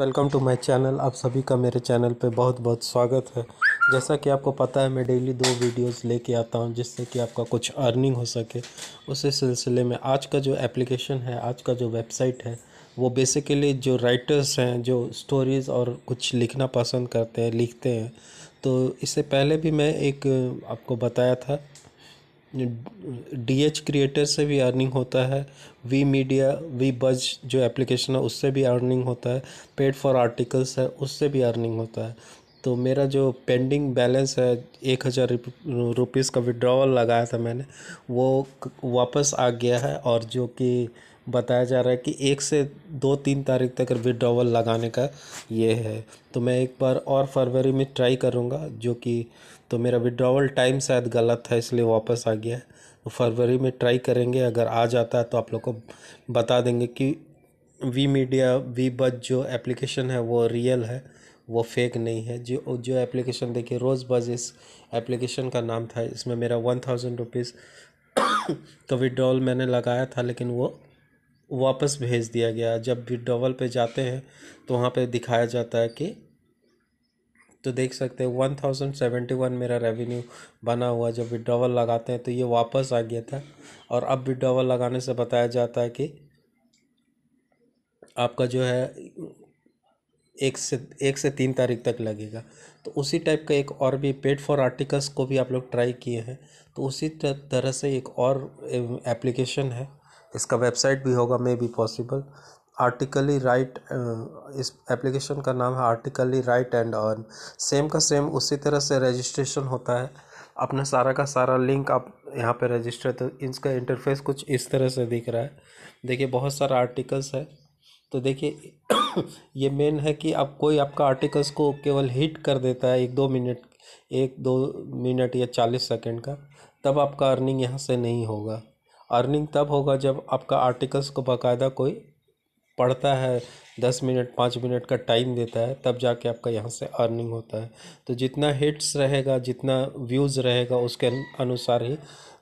welcome to my channel आप सभी का मेरे चैनल पे बहुत बहुत स्वागत है जैसा कि आपको पता है मैं डेली दो वीडियोस लेके आता हूँ जिससे कि आपका कुछ अर्निंग हो सके उसी सिलसिले में आज का जो एप्लीकेशन है आज का जो वेबसाइट है वो बेसिकली जो राइटर्स हैं जो स्टोरीज़ और कुछ लिखना पसंद करते हैं लिखते हैं तो इससे पहले भी मैं एक आपको बताया था डी एच क्रिएटर से भी अर्निंग होता है वी मीडिया वी बज जो एप्लीकेशन है उससे भी अर्निंग होता है पेड फॉर आर्टिकल्स है उससे भी अर्निंग होता है तो मेरा जो पेंडिंग बैलेंस है एक हज़ार रुपीज़ का विड्रॉवल लगाया था मैंने वो वापस आ गया है और जो कि बताया जा रहा है कि एक से दो तीन तारीख तक विड्रॉवल लगाने का ये है तो मैं एक बार और फरवरी में ट्राई करूँगा जो कि तो मेरा विड्रॉवल टाइम शायद गलत है इसलिए वापस आ गया है तो फरवरी में ट्राई करेंगे अगर आ जाता है तो आप लोग को बता देंगे कि वी मीडिया वी बज जो एप्लीकेशन है वो रियल है वो फेक नहीं है जो जो एप्लीकेशन देखिए रोज़ बज इस एप्लीकेशन का नाम था इसमें मेरा वन थाउजेंड रुपीज़ का विड्रॉल मैंने लगाया था लेकिन वो वापस भेज दिया गया जब विड्रोवल पे जाते हैं तो वहाँ पे दिखाया जाता है कि तो देख सकते हैं वन थाउजेंड सेवेंटी वन मेरा रेवेन्यू बना हुआ जब विड्रोवल लगाते हैं तो ये वापस आ गया था और अब विड्रोवल लगाने से बताया जाता है कि आपका जो है एक से एक से तीन तारीख तक लगेगा तो उसी टाइप का एक और भी पेड फॉर आर्टिकल्स को भी आप लोग ट्राई किए हैं तो उसी तरह से एक और एप्लीकेशन है इसका वेबसाइट भी होगा may be possible Articly write इस एप्लीकेशन का नाम है Articly write and earn same का सेम उसी तरह से रजिस्ट्रेशन होता है अपना सारा का सारा लिंक आप यहाँ पे रजिस्टर तो इसका इंटरफेस कुछ इस तरह से दिख रहा है देखिए बहुत सारा आर्टिकल्स है तो देखिए ये मेन है कि आप कोई आपका आर्टिकल्स को केवल हिट कर देता है एक दो मिनट एक दो मिनट या चालीस सेकेंड का तब आपका अर्निंग यहाँ से नहीं होगा अर्निंग तब होगा जब आपका आर्टिकल्स को बाकायदा कोई पढ़ता है दस मिनट पाँच मिनट का टाइम देता है तब जाके आपका यहाँ से अर्निंग होता है तो जितना हिट्स रहेगा जितना व्यूज़ रहेगा उसके अनुसार ही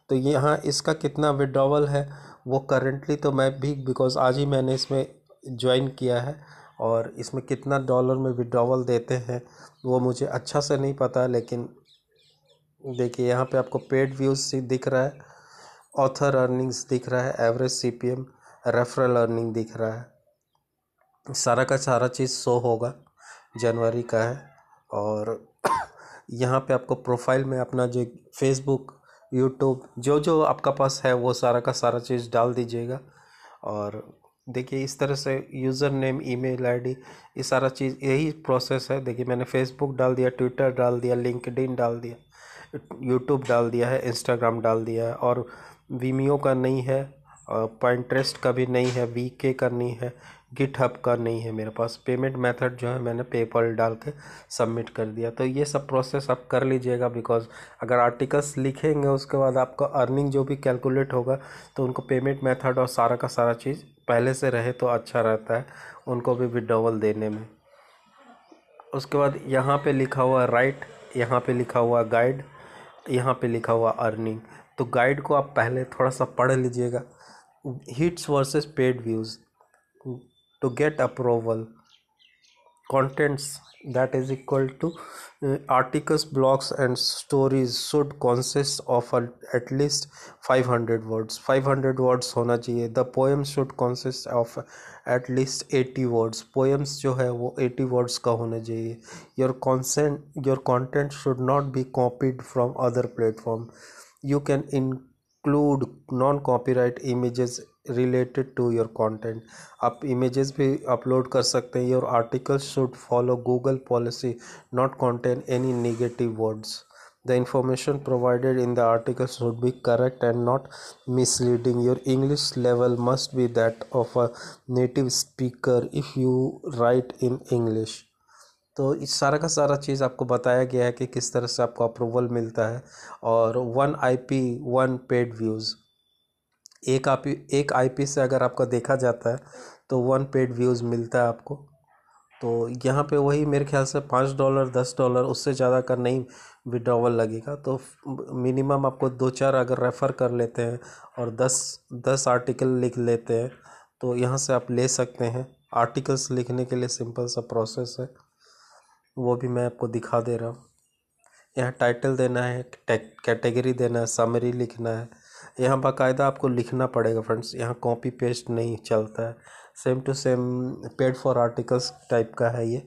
तो यहाँ इसका कितना विड्रॉवल है वो करेंटली तो मैं भी बिकॉज़ आज ही मैंने इसमें ज्वाइन किया है और इसमें कितना डॉलर में विड्रॉवल देते हैं वो मुझे अच्छा से नहीं पता लेकिन देखिए यहाँ पे आपको पेड व्यूज़ दिख रहा है ऑथर अर्निंग्स दिख रहा है एवरेज एम रेफरल अर्निंग दिख रहा है सारा का सारा चीज़ शो होगा जनवरी का है और यहाँ पे आपको प्रोफाइल में अपना जो फेसबुक यूट्यूब जो जो आपका पास है वो सारा का सारा चीज़ डाल दीजिएगा और देखिए इस तरह से यूज़र नेम ईमेल आईडी ये सारा चीज़ यही प्रोसेस है देखिए मैंने फेसबुक डाल दिया ट्विटर डाल दिया इन डाल दिया यूट्यूब डाल दिया है इंस्टाग्राम डाल दिया है और वीमियो का नहीं है पॉइंटरेस्ट का भी नहीं है वी के का नहीं है गिट हब का नहीं है मेरे पास पेमेंट मेथड जो है मैंने पेपल डाल के सबमिट कर दिया तो ये सब प्रोसेस आप कर लीजिएगा बिकॉज अगर आर्टिकल्स लिखेंगे उसके बाद आपका अर्निंग जो भी कैलकुलेट होगा तो उनको पेमेंट मेथड और सारा का सारा चीज़ पहले से रहे तो अच्छा रहता है उनको भी विड्रोवल देने में उसके बाद यहाँ पर लिखा हुआ राइट यहाँ पर लिखा हुआ गाइड यहाँ पर लिखा हुआ अर्निंग तो गाइड को आप पहले थोड़ा सा पढ़ लीजिएगा hits versus paid views to get approval contents that is equal to articles blogs and stories should consist of at least five hundred words five hundred words होना चाहिए the poem should consist of at least eighty words poems जो है वो eighty words का होना चाहिए your consent your content should not be copied from other platform you can include non-copyright images related to your content आप images भी upload कर सकते हैं your articles should follow google policy not contain any negative words the information provided in the article should be correct and not misleading your english level must be that of a native speaker if you write in english तो इस सारा का सारा चीज़ आपको बताया गया है कि किस तरह से आपको अप्रूवल मिलता है और one IP one paid views एक आप एक आईपी से अगर आपका देखा जाता है तो वन पेड व्यूज़ मिलता है आपको तो यहाँ पे वही मेरे ख्याल से पाँच डॉलर दस डॉलर उससे ज़्यादा का नहीं विड्रॉवल लगेगा तो मिनिमम आपको दो चार अगर रेफ़र कर लेते हैं और दस दस आर्टिकल लिख लेते हैं तो यहाँ से आप ले सकते हैं आर्टिकल्स लिखने के लिए सिंपल सा प्रोसेस है वो भी मैं आपको दिखा दे रहा हूँ यहाँ टाइटल देना है कैटेगरी देना है समरी लिखना है यहाँ बाकायदा आपको लिखना पड़ेगा फ्रेंड्स यहाँ कॉपी पेस्ट नहीं चलता है same to same paid for articles type का है ये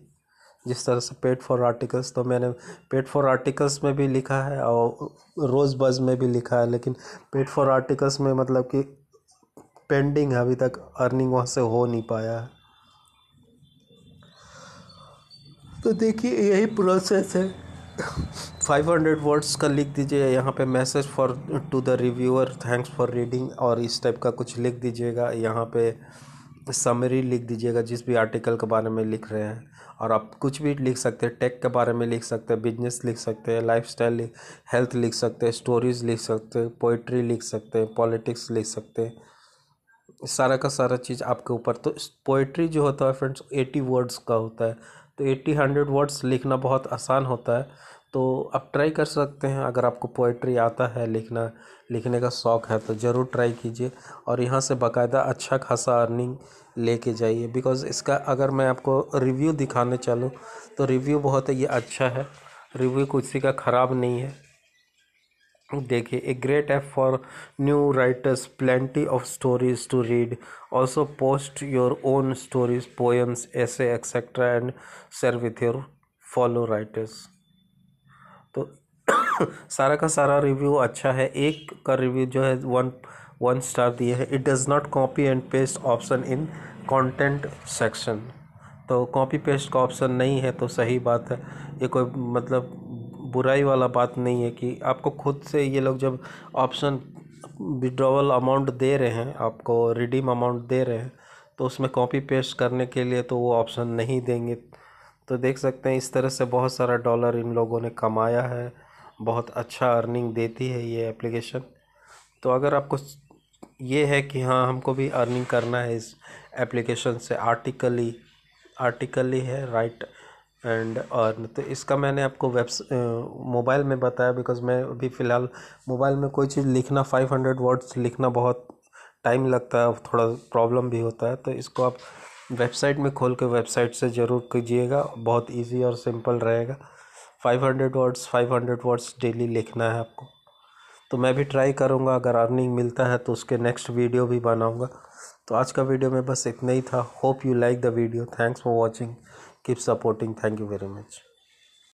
जिस तरह से पेड फॉर आर्टिकल्स तो मैंने पेड फॉर आर्टिकल्स में भी लिखा है और रोज़ बज में भी लिखा है लेकिन पेड फॉर आर्टिकल्स में मतलब कि पेंडिंग है अभी तक अर्निंग वहाँ से हो नहीं पाया है तो देखिए यही प्रोसेस है 500 वर्ड्स का लिख दीजिए यहाँ पे message for to the reviewer thanks for reading और इस टाइप का कुछ लिख दीजिएगा यहाँ पे समरी लिख दीजिएगा जिस भी आर्टिकल के बारे में लिख रहे हैं और आप कुछ भी लिख सकते हैं टेक के बारे में लिख सकते हैं बिजनेस लिख सकते हैं लाइफ स्टाइल हेल्थ लिख सकते हैं स्टोरीज लिख सकते हैं पोइट्री लिख सकते हैं पॉलिटिक्स लिख सकते हैं सारा का सारा चीज़ आपके ऊपर तो पोइट्री जो होता है फ्रेंड्स एटी वर्ड्स का होता है तो एट्टी हंड्रेड वर्ड्स लिखना बहुत आसान होता है तो आप ट्राई कर सकते हैं अगर आपको पोइट्री आता है लिखना लिखने का शौक़ है तो ज़रूर ट्राई कीजिए और यहाँ से बाकायदा अच्छा खासा अर्निंग लेके जाइए बिकॉज़ इसका अगर मैं आपको रिव्यू दिखाने चलूँ तो रिव्यू बहुत ही अच्छा है रिव्यू कुछ का ख़राब नहीं है देखिए a great app for new writers plenty of stories to read also post your own stories poems ऐसे etcetera and share with your follow writers तो सारा का सारा रिव्यू अच्छा है एक का रिव्यू जो है वन वन स्टार दिए है it does not copy and paste option in content section तो कॉपी पेस्ट का ऑप्शन नहीं है तो सही बात है ये कोई मतलब बुराई वाला बात नहीं है कि आपको खुद से ये लोग जब ऑप्शन विड्रॉवल अमाउंट दे रहे हैं आपको रिडीम अमाउंट दे रहे हैं तो उसमें कॉपी पेस्ट करने के लिए तो वो ऑप्शन नहीं देंगे तो देख सकते हैं इस तरह से बहुत सारा डॉलर इन लोगों ने कमाया है बहुत अच्छा अर्निंग देती है ये एप्लीकेशन तो अगर आपको ये है कि हाँ हमको भी अर्निंग करना है इस एप्लीकेशन से आर्टिकली आर्टिकली है राइट एंड अर्न तो इसका मैंने आपको वेब्स मोबाइल में बताया बिकॉज मैं अभी फ़िलहाल मोबाइल में कोई चीज़ लिखना फाइव हंड्रेड वर्ड्स लिखना बहुत टाइम लगता है थोड़ा प्रॉब्लम भी होता है तो इसको आप वेबसाइट में खोल के वेबसाइट से ज़रूर कीजिएगा बहुत ईजी और सिंपल रहेगा five hundred words five hundred words daily लिखना है आपको तो मैं भी ट्राई करूँगा अगर अर्निंग मिलता है तो उसके नेक्स्ट वीडियो भी बनाऊँगा तो आज का वीडियो में बस इतना ही था hope you like the video thanks for watching keep supporting thank you very much